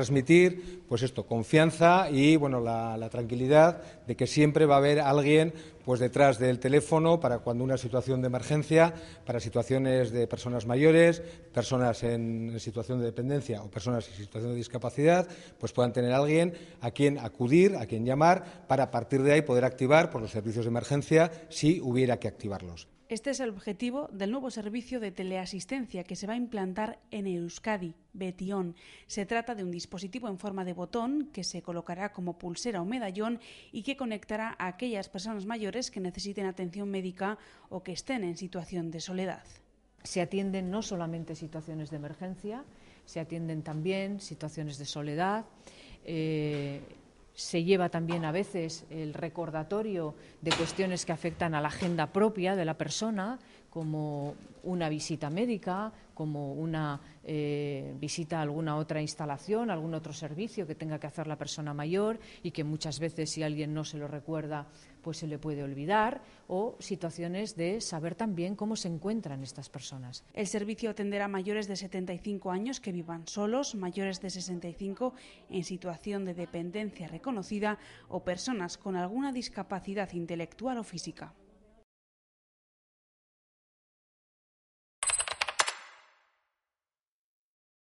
transmitir, pues esto, confianza y bueno, la, tranquilidad de que siempre va a haber alguien pues detrás del teléfono para cuando una situación de emergencia, para situaciones de personas mayores, personas en, situación de dependencia o personas en situación de discapacidad, pues puedan tener alguien a quien acudir, a quien llamar, para a partir de ahí poder activar por pues, los servicios de emergencia si hubiera que activarlos. Este es el objetivo del nuevo servicio de teleasistencia que se va a implantar en Euskadi, Betión. Se trata de un dispositivo en forma de botón que se colocará como pulsera o medallón y que conectará a aquellas personas mayores que necesiten atención médica o que estén en situación de soledad. Se atienden no solamente situaciones de emergencia, se atienden también situaciones de soledad. Eh, se lleva también a veces el recordatorio de cuestiones que afectan a la agenda propia de la persona, como una visita médica, como una eh, visita a alguna otra instalación, algún otro servicio que tenga que hacer la persona mayor y que muchas veces si alguien no se lo recuerda, pues se le puede olvidar, o situaciones de saber también cómo se encuentran estas personas. El servicio atenderá a mayores de 75 años que vivan solos, mayores de 65 en situación de dependencia reconocida o personas con alguna discapacidad intelectual o física.